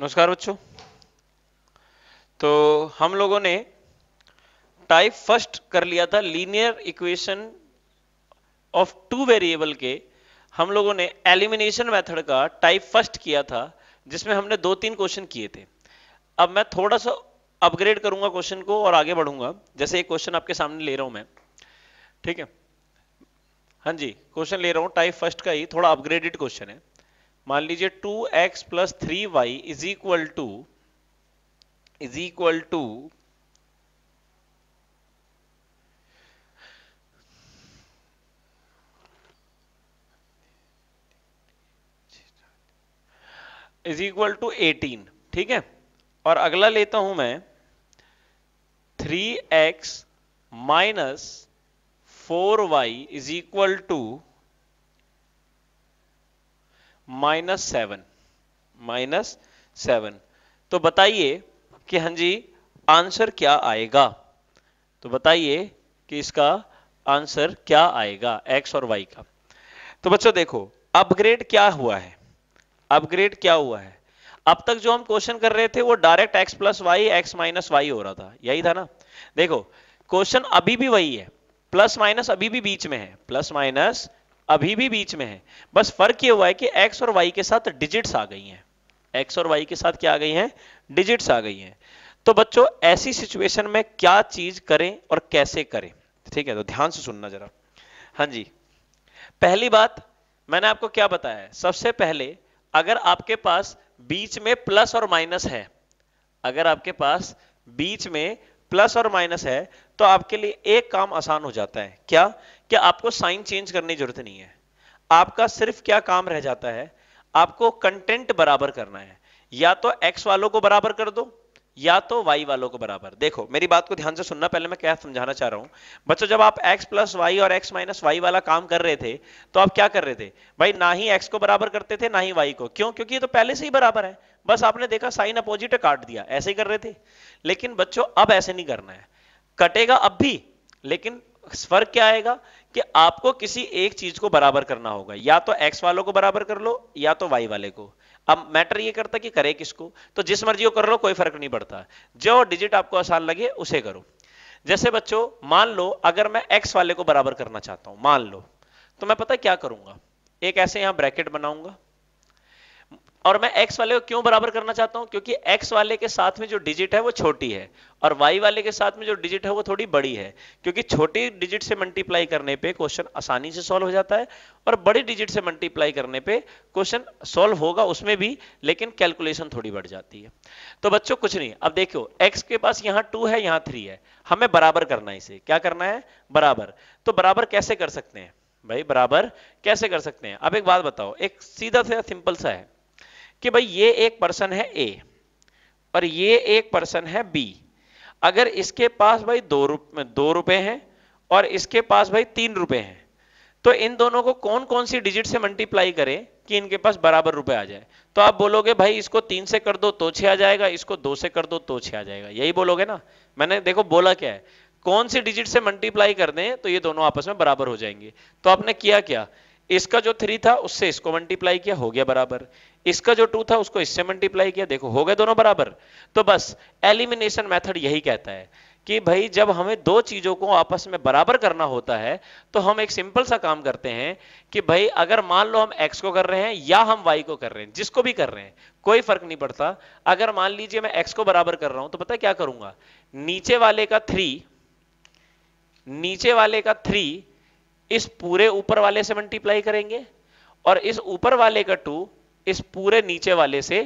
नमस्कार बच्चों तो हम लोगों ने टाइप फर्स्ट कर लिया था linear equation of two variable के हम लोगों ने एलिमिनेशन मेथड का टाइप फर्स्ट किया था जिसमें हमने दो तीन क्वेश्चन किए थे अब मैं थोड़ा सा अपग्रेड करूंगा क्वेश्चन को और आगे बढ़ूंगा जैसे एक क्वेश्चन आपके सामने ले रहा हूं मैं ठीक है हाँ जी क्वेश्चन ले रहा हूं टाइप फर्स्ट का ही थोड़ा अपग्रेडेड क्वेश्चन है मान लीजिए two x plus three y is equal to is equal to is equal to eighteen ठीक है और अगला लेता हूं मैं three x minus four y is equal to minus seven minus seven तो बताइए कि हाँ जी आंसर क्या आएगा तो बताइए कि इसका आंसर क्या आएगा एक्स और वाई का तो बच्चों देखो अपग्रेड क्या हुआ है अपग्रेड क्या हुआ है अब तक जो हम क्वेश्चन कर रहे थे वो direct x plus y x minus y हो रहा था यही था ना देखो क्वेश्चन अभी भी वही है प्लस माइनस अभी भी बीच में है प्लस माइनस अभी भी बीच में है बस फर्क ये हुआ है कि एक्स और वाई के साथ डिजिट्स आ गई हैं एक्स और वाई के साथ क्या आ गई हैं डिजिट्स आ गई हैं तो बच्चों ऐसी सिचुएशन में क्या चीज करें और कैसे करें ठीक है तो ध्यान से सुनना जरा हाँ जी पहली बात मैंने आपको क्या बताया सबसे पहले अगर आपके पास बीच में प्लस और माइनस है अगर आपके पास बीच में प्लस और माइनस है तो आपके लिए एक काम आसान हो जाता है क्या कि आपको साइन चेंज करने की जरूरत नहीं है आपका सिर्फ क्या काम रह जाता है आपको कंटेंट बराबर करना है या तो एक्स वालों को बराबर कर दो या तो वाई वालों को बराबर देखो मेरी बात को ध्यान से सुनना पहले मैं क्या समझाना चाह रहा हूं बच्चों जब आप एक्स प्लस वाई और एक्स माइनस वाई वाला काम कर रहे थे तो आप क्या कर रहे थे भाई ना ही एक्स को बराबर करते थे ना ही वाई को क्यों क्योंकि ये तो पहले से ही बराबर है बस आपने देखा साइन अपोजिट काट दिया ऐसे ही कर रहे थे लेकिन बच्चों अब ऐसे नहीं करना है कटेगा अब भी लेकिन फर्क क्या आएगा कि आपको किसी एक चीज को बराबर करना होगा या तो एक्स वालों को बराबर कर लो या तो वाई वाले को अब मैटर ये करता कि करे किसको तो जिस मर्जी को कर लो कोई फर्क नहीं पड़ता जो डिजिट आपको आसान लगे उसे करो जैसे बच्चों मान लो अगर मैं एक्स वाले को बराबर करना चाहता हूं मान लो तो मैं पता क्या करूंगा एक ऐसे यहां ब्रैकेट बनाऊंगा और मैं x वाले को क्यों बराबर करना चाहता हूं क्योंकि x वाले के साथ में जो डिजिट है वो छोटी है और y वाले के साथ में जो डिजिट है वो थोड़ी बड़ी है क्योंकि छोटी डिजिट से मल्टीप्लाई करने पे क्वेश्चन आसानी से सॉल्व हो जाता है और बड़ी डिजिट से मल्टीप्लाई करने पे क्वेश्चन सॉल्व होगा उसमें भी लेकिन कैलकुलेशन थोड़ी बढ़ जाती है तो बच्चों कुछ नहीं अब देखो एक्स के पास यहाँ टू है यहाँ थ्री है हमें बराबर करना है इसे क्या करना है बराबर तो बराबर कैसे कर सकते हैं भाई बराबर कैसे कर सकते हैं अब एक बात बताओ एक सीधा सा सिंपल सा है कि भाई ये एक पर्सन है ए और ये एक पर्सन है बी अगर इसके पास भाई दो रुप दो रुपए हैं और इसके पास भाई तीन रुपए हैं तो इन दोनों को कौन कौन सी डिजिट से मल्टीप्लाई करें कि इनके पास बराबर रुपए आ जाए तो आप बोलोगे भाई इसको तीन से कर दो तो छे आ जाएगा इसको दो से कर दो तो छे आ जाएगा यही बोलोगे ना मैंने देखो बोला क्या है कौन सी डिजिट से मल्टीप्लाई कर दें तो ये दोनों आपस में बराबर हो जाएंगे तो आपने किया क्या इसका जो थ्री था उससे इसको मल्टीप्लाई किया हो गया बराबर इसका जो टू था उसको इससे मल्टीप्लाई किया देखो हो गए दोनों बराबर तो बस एलिमिनेशन मेथड यही कहता है कि भाई जब हमें दो चीजों को आपस में बराबर करना होता है तो हम एक सिंपल सा काम करते हैं कि भाई अगर मान लो हम x को कर रहे हैं या हम y को कर रहे हैं जिसको भी कर रहे हैं कोई फर्क नहीं पड़ता अगर मान लीजिए मैं x को बराबर कर रहा हूं तो पता क्या करूंगा नीचे वाले का थ्री नीचे वाले का थ्री इस पूरे ऊपर वाले से मल्टीप्लाई करेंगे और इस ऊपर वाले का टू इस पूरे नीचे वाले से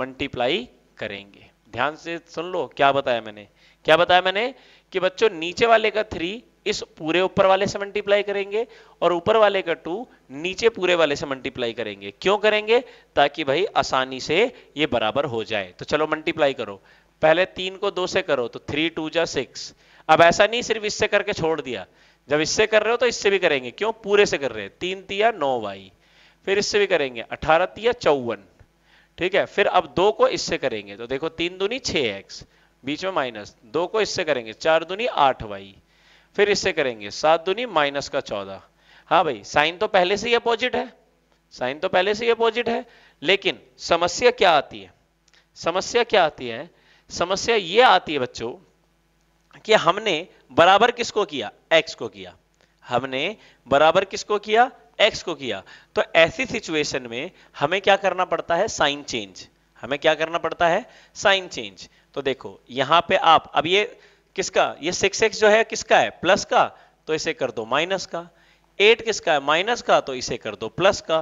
मल्टीप्लाई करेंगे ध्यान से सुन लो क्या बताया मैंने क्या बताया मैंने कि बच्चों नीचे वाले का थ्री इस पूरे ऊपर वाले से मल्टीप्लाई करेंगे और ऊपर वाले का टू नीचे पूरे वाले से मल्टीप्लाई करेंगे क्यों करेंगे ताकि भाई आसानी से ये बराबर हो जाए तो चलो मल्टीप्लाई करो पहले तीन को दो से करो तो थ्री टू जा सिक्स अब ऐसा नहीं सिर्फ इससे करके छोड़ दिया जब इससे कर रहे हो तो इससे भी करेंगे क्यों पूरे से कर रहे हैं तीन तिया नौ वाई फिर इससे भी करेंगे अठारह तिया चौवन ठीक है फिर अब दो को इससे करेंगे तो देखो तीन दुनी छ एक्स बीच में माइनस दो को इससे करेंगे चार दुनी आठ वाई फिर इससे करेंगे सात दुनी माइनस का चौदह हाँ भाई साइन तो पहले से ही अपोजिट है साइन तो पहले से ही अपोजिट है लेकिन समस्या क्या आती है समस्या क्या आती है समस्या ये आती है बच्चों कि हमने बराबर किसको किया एक्स को किया हमने बराबर किसको किया एक्स को किया तो ऐसी सिचुएशन में हमें क्या करना पड़ता है साइन चेंज हमें क्या करना पड़ता है साइन चेंज तो देखो यहां पे आप अब ये किसका ये सिक्स एक्स जो है किसका है प्लस का तो इसे कर दो माइनस का एट किसका है माइनस का तो इसे कर दो प्लस का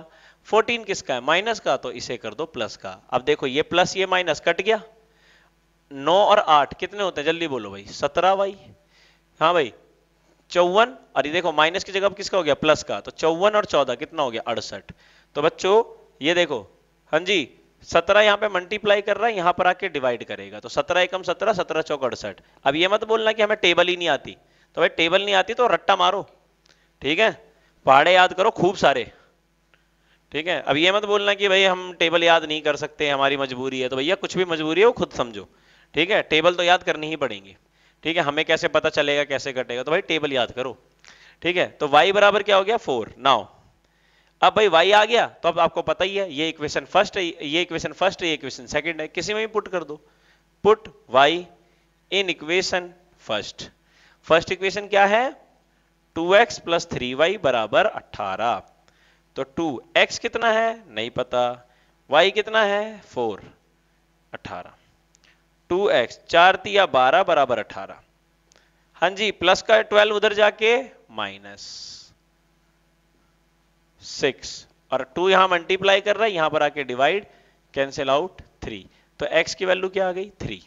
फोर्टीन किसका है माइनस का तो इसे कर दो प्लस का अब देखो ये प्लस ये माइनस कट गया नौ और आठ कितने होते हैं जल्दी बोलो भाई सत्रह वाई हाँ भाई चौवन अरे देखो माइनस की जगह अब किसका हो गया प्लस का तो चौवन और चौदह कितना हो गया अड़सठ तो बच्चों ये देखो हाँ जी सत्रह यहाँ पे मल्टीप्लाई कर रहा है यहाँ पर आके डिवाइड करेगा तो सत्रह एकम सत्रह सत्रह चौक अड़सठ अब ये मत बोलना कि हमें टेबल ही नहीं आती तो भाई टेबल नहीं आती तो रट्टा मारो ठीक है पहाड़े याद करो खूब सारे ठीक है अब ये मत बोलना कि भाई हम टेबल याद नहीं कर सकते हमारी मजबूरी है तो भैया कुछ भी मजबूरी है वो खुद समझो ठीक है टेबल तो याद करनी ही पड़ेंगी ठीक है हमें कैसे पता चलेगा कैसे कटेगा तो भाई टेबल याद करो ठीक है तो y बराबर क्या हो गया फोर नाउ अब भाई y आ गया तो अब आपको पता ही है ये इक्वेशन फर्स्ट है ये इक्वेशन फर्स्ट है ये इक्वेशन सेकंड है किसी में भी पुट कर दो put y in equation first first equation क्या है 2x x plus three y बराबर अट्ठारह तो 2x कितना है नहीं पता y कितना है फोर अट्ठारह टू एक्स चार तिया बारह बराबर अठारह हाँ जी प्लस का ट्वेल्व उधर जाके माइनस सिक्स और टू यहां मल्टीप्लाई कर रहा है यहां पर आके डिवाइड कैंसिल आउट थ्री तो एक्स की वैल्यू क्या आ गई थ्री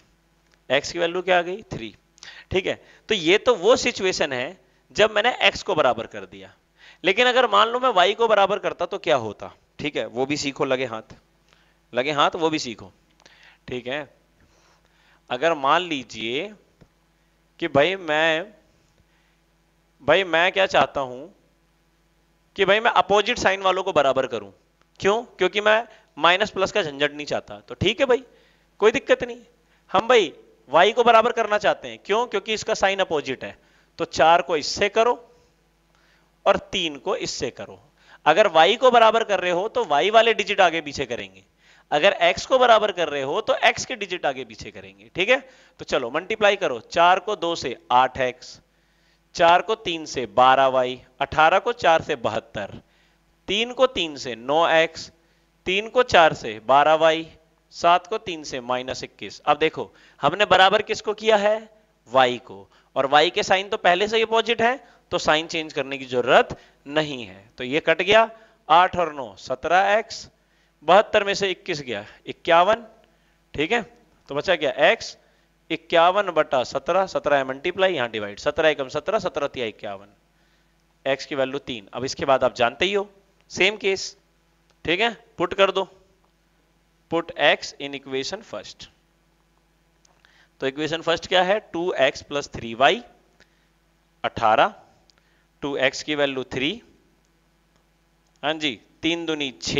एक्स की वैल्यू क्या आ गई थ्री ठीक है तो ये तो वो सिचुएशन है जब मैंने एक्स को बराबर कर दिया लेकिन अगर मान लो मैं वाई को बराबर करता तो क्या होता ठीक है वो भी सीखो लगे हाथ लगे हाथ वो भी सीखो ठीक है अगर मान लीजिए कि भाई मैं भाई मैं क्या चाहता हूं कि भाई मैं अपोजिट साइन वालों को बराबर करूं क्यों क्योंकि मैं माइनस प्लस का झंझट नहीं चाहता तो ठीक है भाई कोई दिक्कत नहीं हम भाई वाई को बराबर करना चाहते हैं क्यों क्योंकि इसका साइन अपोजिट है तो चार को इससे करो और तीन को इससे करो अगर वाई को बराबर कर रहे हो तो वाई वाले डिजिट आगे पीछे करेंगे अगर x को बराबर कर रहे हो तो x के डिजिट आगे पीछे करेंगे ठीक है तो चलो मल्टीप्लाई करो चार को दो से आठ एक्स चार को तीन से बारह वाई अठारह को चार से बहत्तर तीन को तीन से नौ एक्स तीन को चार से बारह वाई सात को तीन से माइनस इक्कीस अब देखो हमने बराबर किसको किया है y को और y के साइन तो पहले से ही अपोजिट है तो साइन चेंज करने की जरूरत नहीं है तो ये कट गया आठ और नौ सत्रह एक्स बहत्तर में से 21 गया इक्यावन ठीक है तो बचा क्या x इक्यावन बटा सत्रह सत्रह मल्टीप्लाई यहां डिवाइड सत्रह एकम सत्रह सत्रह तिया इक्यावन एक्स की वैल्यू तीन अब इसके बाद आप जानते ही हो सेम केस ठीक है पुट कर दो put x in equation first तो इक्वेशन फर्स्ट क्या है 2x x plus three y अठारह टू की वैल्यू थ्री हाँ जी तीन दुनी छ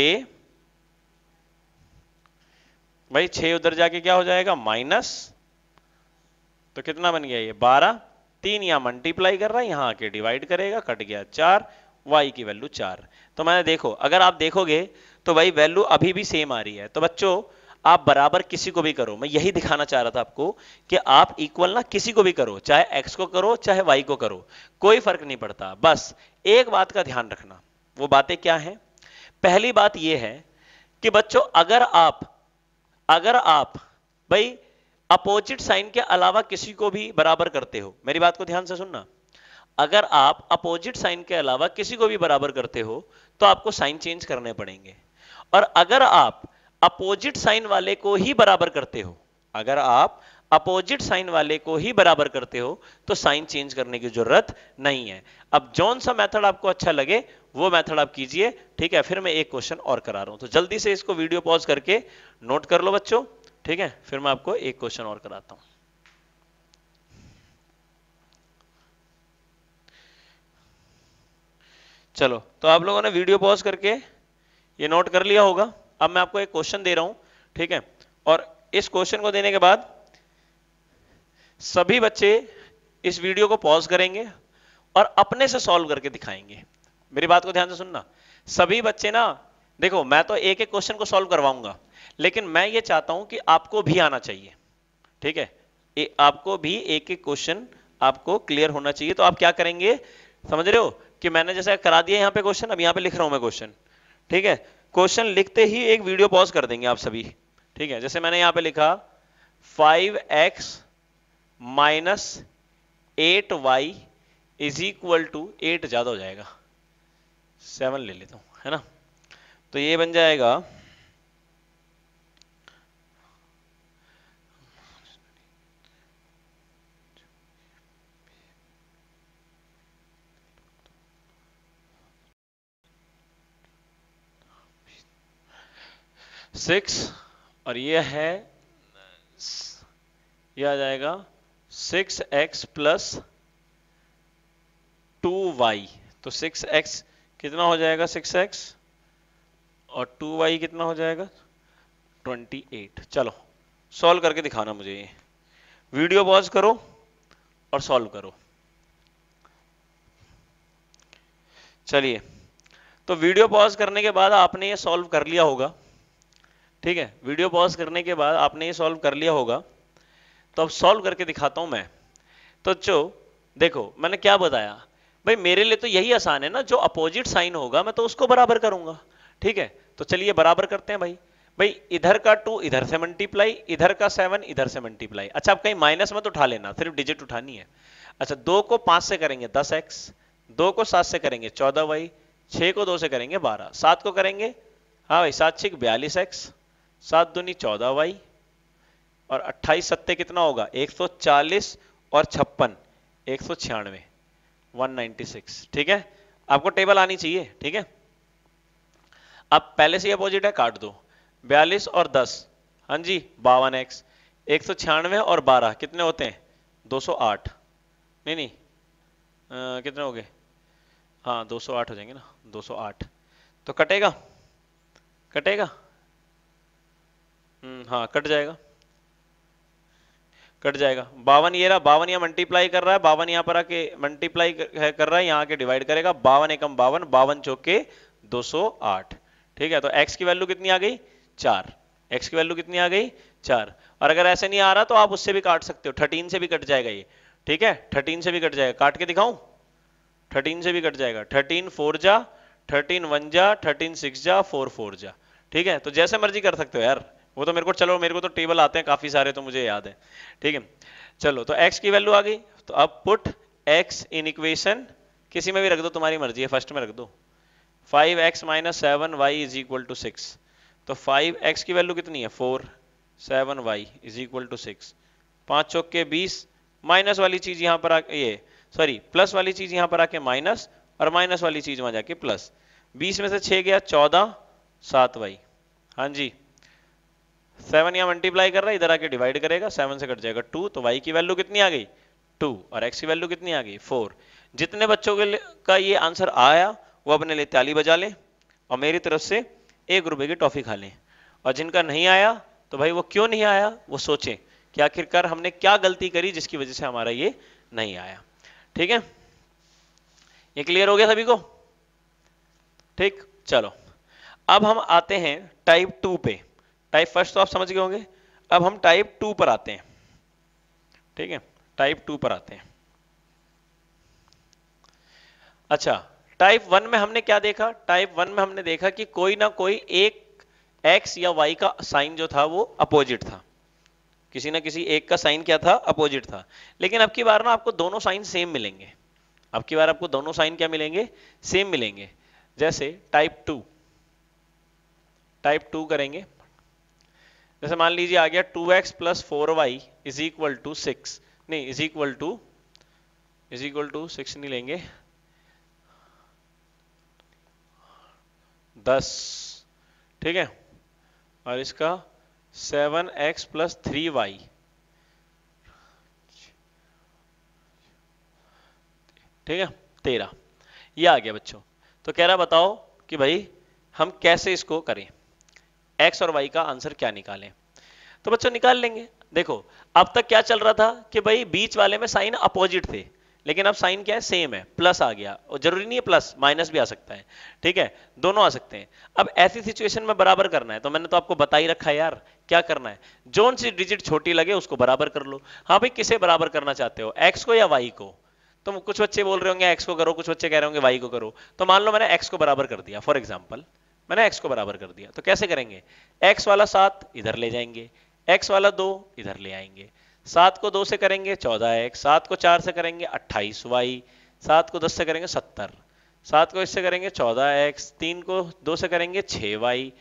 भाई छह उधर जाके क्या हो जाएगा माइनस तो कितना बन गया ये बारह तीन यहां मल्टीप्लाई कर रहा है यहां आके डिवाइड करेगा कट गया चार वाई की वैल्यू चार तो मैंने देखो अगर आप देखोगे तो भाई वैल्यू अभी भी सेम आ रही है तो बच्चों आप बराबर किसी को भी करो मैं यही दिखाना चाह रहा था आपको कि आप इक्वल ना किसी को भी करो चाहे एक्स को करो चाहे वाई को करो कोई फर्क नहीं पड़ता बस एक बात का ध्यान रखना वो बातें क्या है पहली बात यह है कि बच्चों अगर आप अगर आप भाई अपोजिट साइन के अलावा किसी को भी बराबर करते हो मेरी बात को ध्यान से सुनना अगर आप अपोजिट साइन के अलावा किसी को भी बराबर करते हो तो आपको साइन चेंज करने पड़ेंगे और अगर आप अपोजिट साइन वाले को ही बराबर करते हो अगर आप अपोजिट साइन वाले को ही बराबर करते हो तो साइन चेंज करने की जरूरत नहीं है अब जोन सा मेथड आपको अच्छा लगे वो मेथड आप कीजिए ठीक है फिर मैं एक क्वेश्चन और करा रहा हूं तो जल्दी से इसको वीडियो पॉज करके नोट कर लो बच्चों ठीक है फिर मैं आपको एक क्वेश्चन और कराता हूं चलो तो आप लोगों ने वीडियो पॉज करके ये नोट कर लिया होगा अब मैं आपको एक क्वेश्चन दे रहा हूं ठीक है और इस क्वेश्चन को देने के बाद सभी बच्चे इस वीडियो को पॉज करेंगे और अपने से सॉल्व करके दिखाएंगे मेरी बात को ध्यान से सुनना सभी बच्चे ना देखो मैं तो एक एक क्वेश्चन को सॉल्व करवाऊंगा लेकिन मैं ये चाहता हूं कि आपको भी आना चाहिए ठीक है ए, आपको भी एक एक क्वेश्चन आपको क्लियर होना चाहिए तो आप क्या करेंगे समझ रहे हो कि मैंने जैसे करा दिया यहाँ पे क्वेश्चन अब यहाँ पे लिख रहा हूं मैं क्वेश्चन ठीक है क्वेश्चन लिखते ही एक वीडियो पॉज कर देंगे आप सभी ठीक है जैसे मैंने यहाँ पे लिखा five x minus eight y is equal to eight ज़्यादा हो जाएगा सेवन ले लेता हूं है ना तो ये बन जाएगा सिक्स और ये है ये आ जाएगा six x plus two y तो सिक्स एक्स कितना हो जाएगा सिक्स एक्स और टू वाई कितना हो जाएगा ट्वेंटी एट चलो सॉल्व करके दिखाना मुझे ये वीडियो पॉज करो और सॉल्व करो चलिए तो वीडियो पॉज करने के बाद आपने ये सॉल्व कर लिया होगा ठीक है वीडियो पॉज करने के बाद आपने ये सॉल्व कर लिया होगा तो अब सॉल्व करके दिखाता हूं मैं तो जो देखो मैंने क्या बताया भाई मेरे लिए तो यही आसान है ना जो अपोजिट साइन होगा मैं तो उसको बराबर करूंगा ठीक है तो चलिए बराबर करते हैं भाई भाई इधर का टू इधर से मल्टीप्लाई इधर का सेवन इधर से मल्टीप्लाई अच्छा आप कहीं माइनस मत उठा लेना सिर्फ डिजिट उठानी है अच्छा दो को पांच से करेंगे दस एक्स दो को सात से करेंगे चौदह वाई छह को दो से करेंगे बारह सात को करेंगे हाँ भाई सात छिक बयालीस एक्स सात दूनी चौदह वाई और अट्ठाईस सत्ते कितना होगा 140 और छप्पन एक सौ छियानवे वन ठीक है आपको टेबल आनी चाहिए ठीक है अब पहले से अपोजिट है काट दो बयालीस और दस हाँ जी बावन एक्स एक सौ छियानवे और बारह कितने होते हैं 208 नहीं नहीं आ, कितने हो गए हाँ 208 हो जाएंगे ना 208 तो कटेगा कटेगा हम्म हाँ कट जाएगा कट जाएगा बावन ये रहा बावन यहाँ मल्टीप्लाई कर रहा है बावन यहाँ पर आके मल्टीप्लाई कर रहा है यहाँ के डिवाइड करेगा बावन एकम बावन बावन चौके आठ ठीक है तो एक्स की वैल्यू कितनी आ गई चार एक्स की वैल्यू कितनी आ गई चार और अगर ऐसे नहीं आ रहा तो आप उससे भी काट सकते हो थर्टीन से भी कट जाएगा ये ठीक है थर्टीन से भी कट जाएगा काट के दिखाऊं थर्टीन से भी कट जाएगा थर्टीन फोर जा थर्टीन वन जा थर्टीन सिक्स जा फोर फोर जा ठीक है तो जैसे मर्जी कर सकते हो यार वो तो मेरे को चलो मेरे को तो टेबल आते हैं काफी सारे तो मुझे याद है ठीक है चलो तो एक्स की वैल्यू आ गई तो अब पुट एक्स इन इक्वेशन किसी में भी रख दो तुम्हारी मर्जी है फर्स्ट में रख दो five x minus seven y is equal to six तो फाइव एक्स की वैल्यू कितनी है four seven y is equal to six पांच चौके बीस माइनस वाली चीज यहां पर आके ये सॉरी प्लस वाली चीज यहां पर आके माइनस और माइनस वाली चीज वहां जाके प्लस बीस में से छह गया चौदह सात वाई हाँ जी सेवन यहाँ मल्टीप्लाई कर रहा है इधर आके डिवाइड करेगा सेवन से कट जाएगा टू तो वाई की वैल्यू कितनी आ गई टू और एक्स की वैल्यू कितनी आ गई फोर जितने बच्चों के का ये आंसर आया वो अपने लिए ताली बजा लें और मेरी तरफ से एक रुपए की टॉफी खा लें और जिनका नहीं आया तो भाई वो क्यों नहीं आया वो सोचे कि आखिरकार हमने क्या गलती करी जिसकी वजह से हमारा ये नहीं आया ठीक है ये क्लियर हो गया सभी को ठीक चलो अब हम आते हैं टाइप टू पे टाइप फर्स्ट तो आप समझ गए होंगे अब हम टाइप टू पर आते हैं ठीक है टाइप टू पर आते हैं अच्छा टाइप वन में हमने क्या देखा टाइप वन में हमने देखा कि कोई ना कोई एक एक्स या वाई का साइन जो था वो अपोजिट था किसी ना किसी एक का साइन क्या था अपोजिट था लेकिन अब की बार ना आपको दोनों साइन सेम मिलेंगे अब की बार आपको दोनों साइन क्या मिलेंगे सेम मिलेंगे जैसे टाइप टू टाइप टू करेंगे जैसे मान लीजिए आ गया two x plus four y is equal to six नहीं is equal to is equal to six नहीं लेंगे दस ठीक है और इसका seven x plus three y ठीक है तेरह ये आ गया बच्चों तो कह रहा बताओ कि भाई हम कैसे इसको करें एक्स और वाई का आंसर क्या निकालें तो बच्चों निकाल लेंगे देखो अब तक क्या चल रहा था कि भाई बीच वाले में साइन अपोजिट थे लेकिन अब साइन क्या है सेम है प्लस आ गया और जरूरी नहीं है प्लस माइनस भी आ सकता है ठीक है दोनों आ सकते हैं अब ऐसी सिचुएशन में बराबर करना है तो मैंने तो आपको बता ही रखा है यार क्या करना है जोन सी डिजिट छोटी लगे उसको बराबर कर लो हाँ भाई किसे बराबर करना चाहते हो एक्स को या वाई को तो कुछ बच्चे बोल रहे होंगे एक्स को करो कुछ बच्चे कह रहे होंगे वाई को करो तो मान लो मैंने एक्स को बराबर कर दिया फॉर एग्जाम्पल मैंने एक्स को बराबर कर दिया तो कैसे करेंगे एक्स वाला सात इधर ले जाएंगे एक्स वाला दो इधर ले आएंगे सात को दो से करेंगे चौदह एक्स सात को चार से करेंगे अट्ठाईस वाई सात को दस से करेंगे सत्तर सात को इससे करेंगे चौदह एक्स तीन को दो से करेंगे छ वाई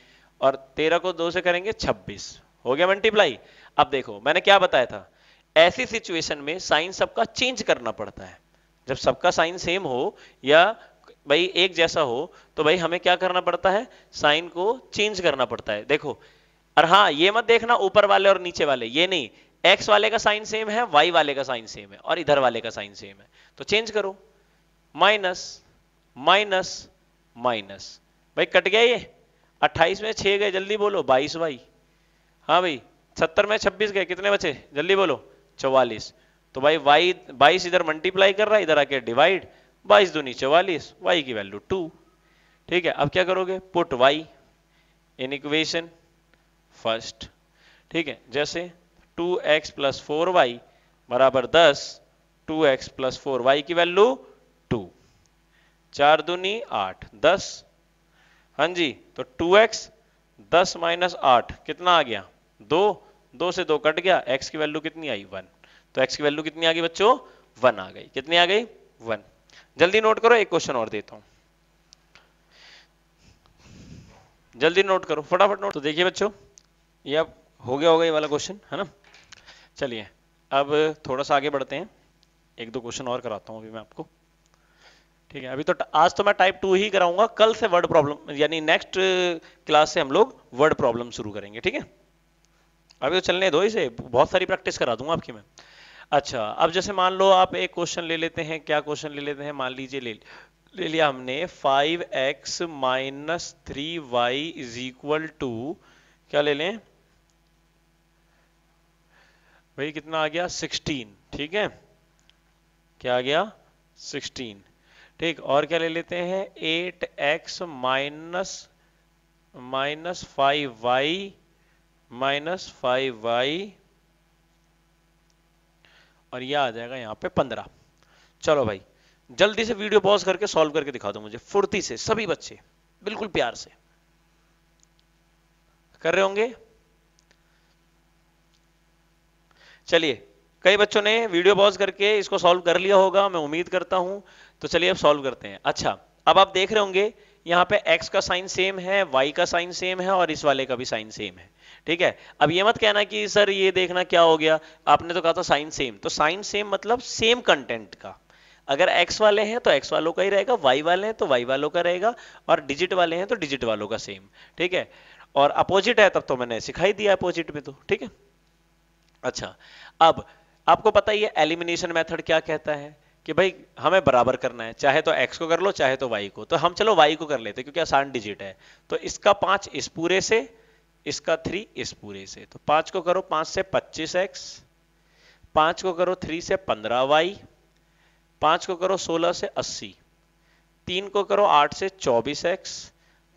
और तेरह को दो से करेंगे छब्बीस हो गया मल्टीप्लाई अब देखो मैंने क्या बताया था ऐसी सिचुएशन में साइन सबका चेंज करना पड़ता है जब सबका साइन सेम हो या भाई एक जैसा हो तो भाई हमें क्या करना पड़ता है साइन को चेंज करना पड़ता है देखो और हाँ ये मत देखना ऊपर वाले और नीचे वाले ये नहीं एक्स वाले का साइन सेम है वाई वाले का साइन सेम है और इधर वाले का साइन सेम है तो चेंज करो माइनस माइनस माइनस भाई कट गया ये अट्ठाईस में छे गए जल्दी बोलो बाईस वाई हाँ भाई सत्तर में छब्बीस गए कितने बचे जल्दी बोलो चौवालीस तो भाई वाई बाईस इधर मल्टीप्लाई कर रहा है इधर आके डिवाइड बाईस दूनी चौवालीस वाई की वैल्यू टू ठीक है अब क्या करोगे put y in equation first ठीक है जैसे two x plus four y बराबर दस two x plus four y की वैल्यू टू चार दूनी आठ दस हाँ जी तो टू एक्स दस माइनस आठ कितना आ गया दो दो से दो कट गया एक्स की वैल्यू कितनी आई वन तो एक्स की वैल्यू कितनी आ गई बच्चों वन आ गई कितनी आ गई वन जल्दी नोट करो एक क्वेश्चन और देता हूं जल्दी नोट करो फटाफट नोट तो देखिए बच्चों ये अब हो गया होगा ये वाला क्वेश्चन है ना चलिए अब थोड़ा सा आगे बढ़ते हैं एक दो क्वेश्चन और कराता हूँ अभी मैं आपको ठीक है अभी तो आज तो मैं टाइप टू ही कराऊंगा कल से वर्ड प्रॉब्लम यानी नेक्स्ट क्लास से हम लोग वर्ड प्रॉब्लम शुरू करेंगे ठीक है अभी तो चलने दो ही से बहुत सारी प्रैक्टिस करा दूंगा आपकी मैं अच्छा अब जैसे मान लो आप एक क्वेश्चन ले लेते हैं क्या क्वेश्चन ले लेते हैं मान लीजिए ले ले लिया हमने five x minus three y is equal to क्या ले लें भाई कितना आ गया सिक्सटीन ठीक है क्या आ गया सिक्सटीन ठीक और क्या ले लेते हैं eight x minus minus five y minus five y और ये आ जाएगा यहाँ पे पंद्रह चलो भाई जल्दी से वीडियो पॉज करके सॉल्व करके दिखा दो मुझे फुर्ती से सभी बच्चे बिल्कुल प्यार से कर रहे होंगे चलिए कई बच्चों ने वीडियो पॉज करके इसको सॉल्व कर लिया होगा मैं उम्मीद करता हूं तो चलिए अब सॉल्व करते हैं अच्छा अब आप देख रहे होंगे यहाँ पे x का साइन सेम है y का साइन सेम है और इस वाले का भी साइन सेम है ठीक है अब ये मत कहना कि सर ये देखना क्या हो गया आपने तो कहा था साइन सेम तो साइन सेम मतलब सेम कंटेंट का अगर x वाले हैं तो x वालों का ही रहेगा y वाले हैं तो y वालों का रहेगा और डिजिट वाले हैं तो डिजिट वालों का सेम ठीक है और अपोजिट है तब तो मैंने सिखाई दिया अपोजिट में तो ठीक है अच्छा अब आपको पता ही है एलिमिनेशन मेथड क्या कहता है कि भाई हमें बराबर करना है चाहे तो एक्स को कर लो चाहे तो वाई को तो हम चलो वाई को कर लेते क्योंकि आसान डिजिट है तो इसका पांच इस पूरे से इसका थ्री इस पूरे से तो पांच को करो पांच से पच्चीस एक्स पांच को करो थ्री से पंद्रह वाई पांच को करो सोलह से अस्सी तीन को करो आठ से चौबीस एक्स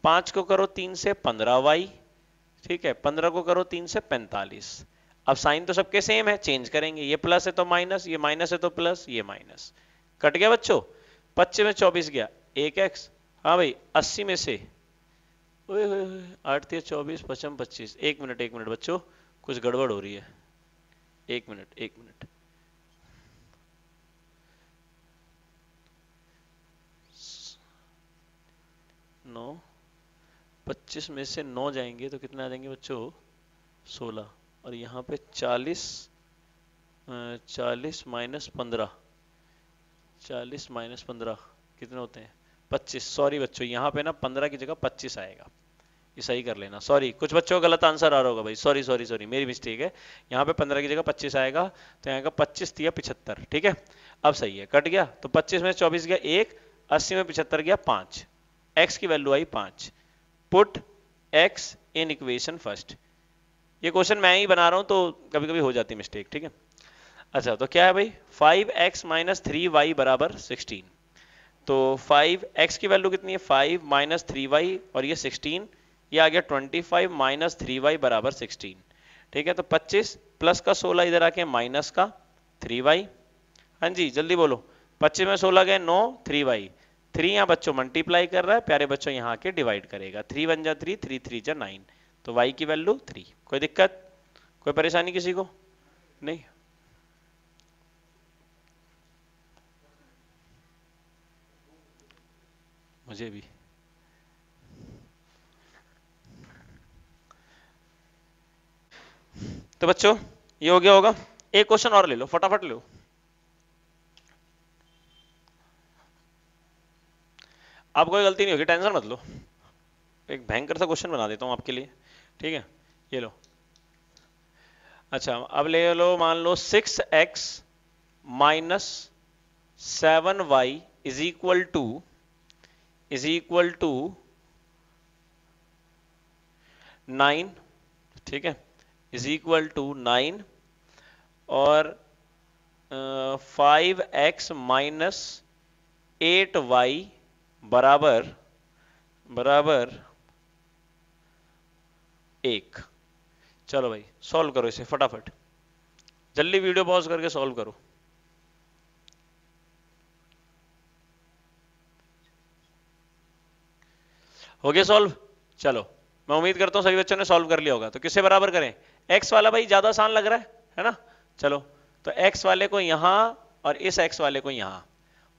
पांच को करो तीन से पंद्रह वाई ठीक है पंद्रह को करो तीन से पैंतालीस अब साइन तो सबके सेम है चेंज करेंगे ये प्लस है तो माइनस ये माइनस है तो प्लस ये माइनस कट गया बच्चों पच्चीस में चौबीस गया एक एक्स हाँ भाई अस्सी में से आठ चौबीस पचम पच्चीस एक मिनट एक मिनट बच्चों कुछ गड़बड़ हो रही है एक मिनट एक मिनट नौ पच्चीस में से नौ जाएंगे तो कितने आ जाएंगे बच्चों सोलह और यहाँ पे 40 40 माइनस पंद्रह चालीस माइनस पंद्रह कितने होते हैं पच्चीस सॉरी बच्चों यहाँ पे ना पंद्रह की जगह पच्चीस आएगा ये सही कर लेना सॉरी कुछ बच्चों का गलत आंसर आ रहा होगा भाई सॉरी सॉरी सॉरी मेरी मिस्टेक है यहाँ पे पंद्रह की जगह पच्चीस आएगा तो यहाँ का पच्चीस दिया पिछहत्तर ठीक है अब सही है कट गया तो पच्चीस में चौबीस गया एक अस्सी में पिछहत्तर गया पांच एक्स की वैल्यू आई पांच put x in equation first ये क्वेश्चन मैं ही बना रहा हूँ तो कभी कभी हो जाती मिस्टेक ठीक है अच्छा तो क्या है भाई five x minus three y बराबर सिक्सटीन तो फाइव एक्स की वैल्यू कितनी है फाइव माइनस थ्री वाई और ये सिक्सटीन ये आ गया twenty five minus three y बराबर सिक्सटीन ठीक है तो पच्चीस प्लस का सोलह इधर आके माइनस का थ्री वाई हाँ जी जल्दी बोलो पच्चीस में सोलह गए नौ थ्री वाई थ्री यहाँ बच्चों मल्टीप्लाई कर रहा है प्यारे बच्चों यहाँ आके डिवाइड करेगा थ्री वन जा थ्री थ्री थ्री जा नाइन तो वाई की वैल्यू थ्री कोई दिक्कत कोई परेशानी किसी को नहीं मुझे भी तो बच्चों ये हो गया होगा एक क्वेश्चन और ले लो फटाफट ले लो आप कोई गलती नहीं होगी टेंशन मत लो एक भयंकर सा क्वेश्चन बना देता हूं आपके लिए ठीक है ये लो अच्छा अब ले लो मान लो six x minus seven y is equal to is equal to nine ठीक है इज इक्वल टू नाइन और five x minus eight y बराबर बराबर एक चलो भाई सॉल्व करो इसे फटाफट जल्दी वीडियो पॉज करके सॉल्व करो हो गया सॉल्व चलो मैं उम्मीद करता हूं सभी बच्चों ने सॉल्व कर लिया होगा तो किससे बराबर करें एक्स वाला भाई ज्यादा आसान लग रहा है है ना चलो तो एक्स वाले को यहां और इस एक्स वाले को यहां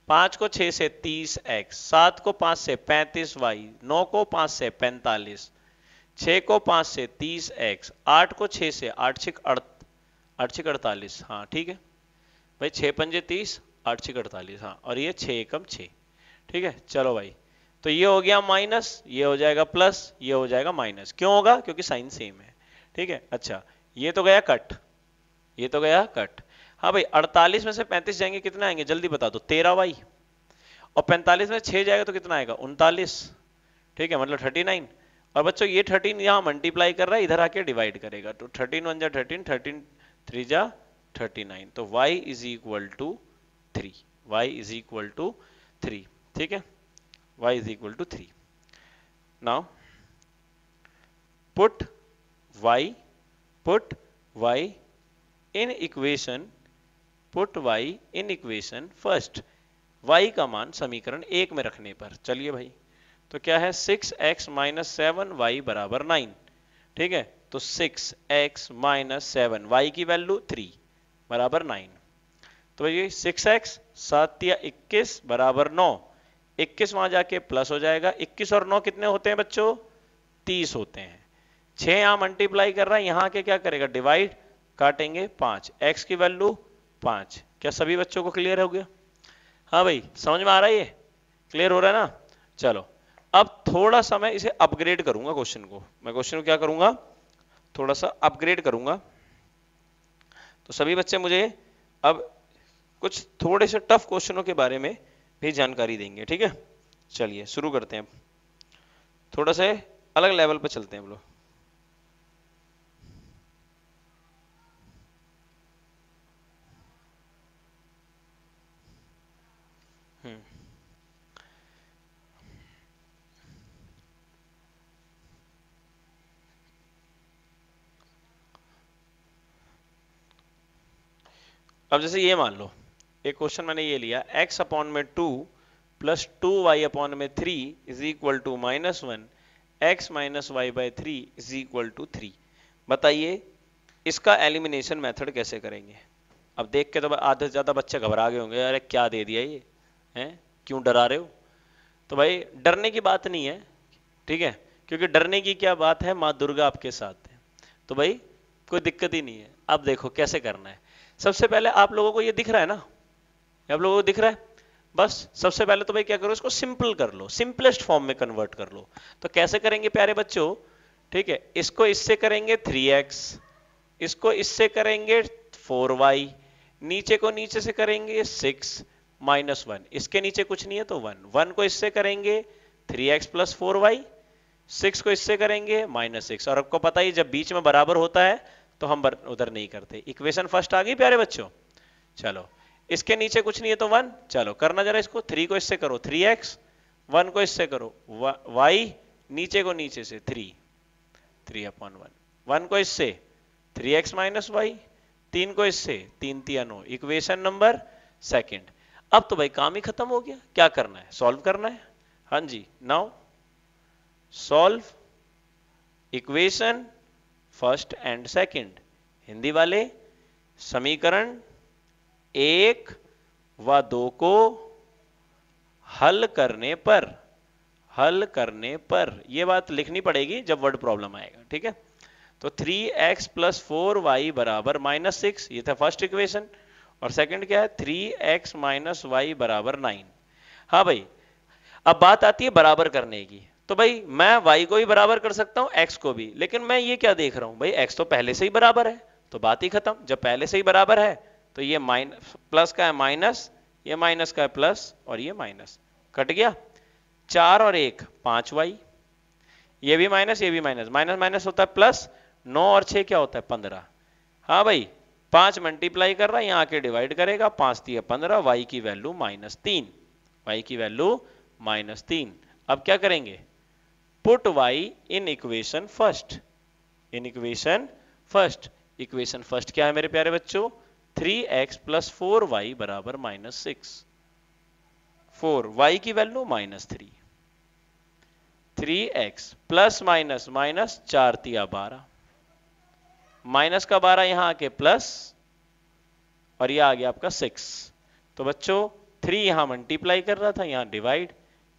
पांच को छह से तीस एक्स सात को पांच से पैंतीस वाई नौ को पांच से पैंतालीस छः को पाँच से तीस एक्स आठ को छः से आठ छिक आठ छिक अड़तालीस हाँ ठीक है भाई छः पंजे तीस आठ छिक अड़तालीस हाँ और ये छः एकम छः ठीक है चलो भाई तो ये हो गया माइनस ये हो जाएगा प्लस ये हो जाएगा माइनस क्यों होगा क्योंकि साइन सेम है ठीक है अच्छा ये तो गया कट ये तो गया कट हाँ भाई अड़तालीस में से पैंतीस जाएंगे कितने आएंगे जल्दी बता दो तेरह वाई और पैंतालीस में छह जाएगा तो कितना आएगा उनतालीस ठीक है मतलब थर्टी नाइन और बच्चों ये 13 यहाँ मल्टीप्लाई कर रहा है इधर आके डिवाइड करेगा तो 13 वन जा थर्टीन थर्टीन थ्री जा थर्टी नाइन तो y is equal to three y is equal to three ठीक है y is equal to three now put y put y in equation put y in equation first y का मान समीकरण एक में रखने पर चलिए भाई तो क्या है six x minus seven y बराबर नाइन ठीक है तो six x minus seven y की वैल्यू थ्री बराबर नाइन तो भैया सिक्स एक्स सात या इक्कीस बराबर नौ इक्कीस वहां जाके प्लस हो जाएगा इक्कीस और नौ कितने होते हैं बच्चों तीस होते हैं छह यहां मल्टीप्लाई कर रहा है यहां के क्या करेगा डिवाइड काटेंगे पांच एक्स की वैल्यू पांच क्या सभी बच्चों को क्लियर हो गया हाँ भाई समझ में आ रहा है ये क्लियर हो रहा है ना चलो अब थोड़ा सा मैं इसे अपग्रेड करूंगा क्वेश्चन को मैं क्वेश्चन को क्या करूंगा थोड़ा सा अपग्रेड करूंगा तो सभी बच्चे मुझे अब कुछ थोड़े से टफ क्वेश्चनों के बारे में भी जानकारी देंगे ठीक है चलिए शुरू करते हैं अब थोड़ा सा अलग लेवल पर चलते हैं हम लोग अब जैसे ये मान लो एक क्वेश्चन मैंने ये लिया x अपॉन में two plus two y upon में three is equal to minus one x minus y by three is equal to three बताइए इसका एलिमिनेशन मेथड कैसे करेंगे अब देख के तो आधे से ज़्यादा बच्चे घबरा गए होंगे अरे क्या दे दिया ये हैं क्यों डरा रहे हो तो भाई डरने की बात नहीं है ठीक है क्योंकि डरने की क्या बात है माँ दुर्गा आपके साथ है तो भाई कोई दिक्कत ही नहीं है अब देखो कैसे करना है सबसे पहले आप लोगों को ये दिख रहा है ना आप लोगों को दिख रहा है बस सबसे पहले तो भाई क्या करो इसको सिंपल कर लो सिंपलेस्ट फॉर्म में कन्वर्ट कर लो तो कैसे करेंगे प्यारे बच्चों ठीक है इसको इससे करेंगे 3x इसको इससे करेंगे 4y नीचे को नीचे से करेंगे 6 माइनस वन इसके नीचे कुछ नहीं है तो वन वन को इससे करेंगे 3x x plus four six को इससे करेंगे माइनस सिक्स और आपको पता ही जब बीच में बराबर होता है तो हम उधर नहीं करते इक्वेशन फर्स्ट आ गई प्यारे बच्चों चलो इसके नीचे कुछ नहीं है तो वन चलो करना जरा इसको थ्री को इससे करो थ्री एक्स वन को इससे करो वाई नीचे को नीचे से three three upon one one को इससे थ्री एक्स माइनस वाई तीन को इससे तीन तिया नो इक्वेशन नंबर सेकंड अब तो भाई काम ही खत्म हो गया क्या करना है सॉल्व करना है हाँ जी now solve equation first and second Hindi वाले समीकरण एक व दो को हल करने पर हल करने पर यह बात लिखनी पड़ेगी जब वर्ड प्रॉब्लम आएगा ठीक है तो 3x x plus four y बराबर माइनस सिक्स ये था फर्स्ट इक्वेशन और सेकंड क्या है 3x एक्स माइनस वाई बराबर नाइन हाँ भाई अब बात आती है बराबर करने की तो भाई मैं वाई को भी बराबर कर सकता हूं एक्स को भी लेकिन मैं ये क्या देख रहा हूं भाई एक्स तो पहले से ही बराबर है तो बात ही खत्म जब पहले से ही बराबर है तो ये माइनस प्लस का है माइनस ये माइनस का है प्लस और ये माइनस कट गया चार और एक पांच वाई ये भी माइनस ये भी माइनस माइनस माइनस होता है प्लस नौ और छह क्या होता है पंद्रह हाँ भाई पांच मल्टीप्लाई कर रहा है यहां आके डिवाइड करेगा पांच है पंद्रह वाई की वैल्यू माइनस तीन वाई की वैल्यू माइनस तीन अब क्या करेंगे put y in equation first in equation first equation first क्या है मेरे प्यारे बच्चों 3x x plus four y बराबर माइनस सिक्स फोर वाई की value minus three three x plus minus minus चार तिया बारह माइनस का बारह यहां आके प्लस और ये आ गया आपका सिक्स तो बच्चों थ्री यहां मल्टीप्लाई कर रहा था यहां डिवाइड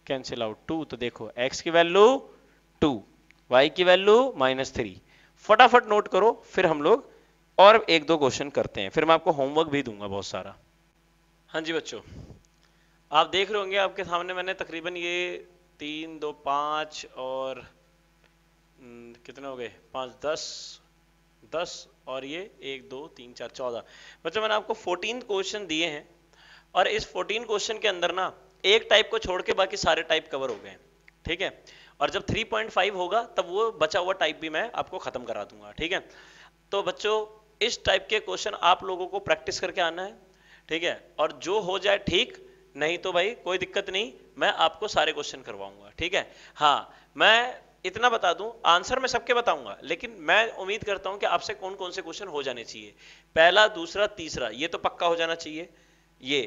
कैंसिल आउट टू तो देखो एक्स की वैल्यू टू वाई की वैल्यू माइनस थ्री फटाफट नोट करो फिर हम लोग और एक दो क्वेश्चन करते हैं फिर मैं आपको होमवर्क भी दूंगा बहुत सारा हाँ जी बच्चों आप देख रहे होंगे आपके सामने मैंने तकरीबन ये तीन दो पाँच और हम्म, कितने हो गए पाँच दस दस और ये एक दो तीन चार चौदह बच्चों मैंने आपको फोर्टीन क्वेश्चन दिए हैं और इस फोर्टीन क्वेश्चन के अंदर ना एक टाइप को छोड़ के बाकी सारे टाइप कवर हो गए ठीक है और जब 3.5 होगा तब वो बचा हुआ टाइप भी मैं आपको खत्म करा दूंगा ठीक है तो बच्चों इस टाइप के क्वेश्चन आप लोगों को प्रैक्टिस करके आना है ठीक है और जो हो जाए ठीक नहीं तो भाई कोई दिक्कत नहीं मैं आपको सारे क्वेश्चन करवाऊंगा ठीक है हाँ मैं इतना बता दूं आंसर मैं सबके बताऊंगा लेकिन मैं उम्मीद करता हूं कि आपसे कौन कौन से क्वेश्चन हो जाने चाहिए पहला दूसरा तीसरा ये तो पक्का हो जाना चाहिए ये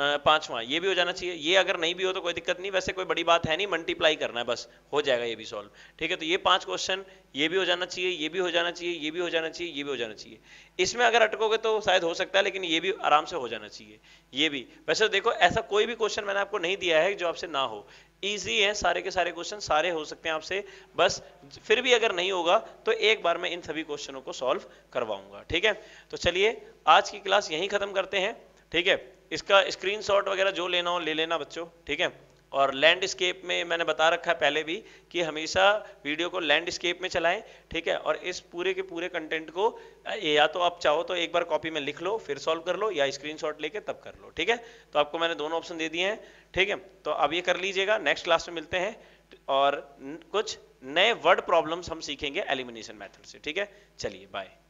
पांचवा ये भी हो जाना चाहिए ये अगर नहीं भी हो तो कोई दिक्कत नहीं वैसे कोई बड़ी बात है नहीं मल्टीप्लाई करना है बस हो जाएगा ये भी सॉल्व ठीक है तो ये पांच क्वेश्चन ये भी हो जाना चाहिए ये भी हो जाना चाहिए ये भी हो जाना चाहिए ये भी हो जाना चाहिए इसमें अगर अटकोगे तो शायद हो सकता है लेकिन ये भी आराम से हो जाना चाहिए ये भी वैसे देखो ऐसा कोई भी क्वेश्चन मैंने आपको नहीं दिया है जो आपसे ना हो ईजी है सारे के सारे क्वेश्चन सारे हो सकते हैं आपसे बस फिर भी अगर नहीं होगा तो एक बार मैं इन सभी क्वेश्चनों को सॉल्व करवाऊंगा ठीक है तो चलिए आज की क्लास यहीं खत्म करते हैं ठीक है इसका स्क्रीनशॉट वगैरह जो लेना हो ले लेना बच्चों ठीक है और लैंडस्केप में मैंने बता रखा है पहले भी कि हमेशा वीडियो को लैंडस्केप में चलाएं ठीक है और इस पूरे के पूरे कंटेंट को या तो आप चाहो तो एक बार कॉपी में लिख लो फिर सॉल्व कर लो या स्क्रीनशॉट लेके तब कर लो ठीक है तो आपको मैंने दोनों ऑप्शन दे दिए हैं ठीक है तो अब ये कर लीजिएगा नेक्स्ट क्लास में मिलते हैं और कुछ नए वर्ड प्रॉब्लम्स हम सीखेंगे एलिमिनेशन मैथड से ठीक है चलिए बाय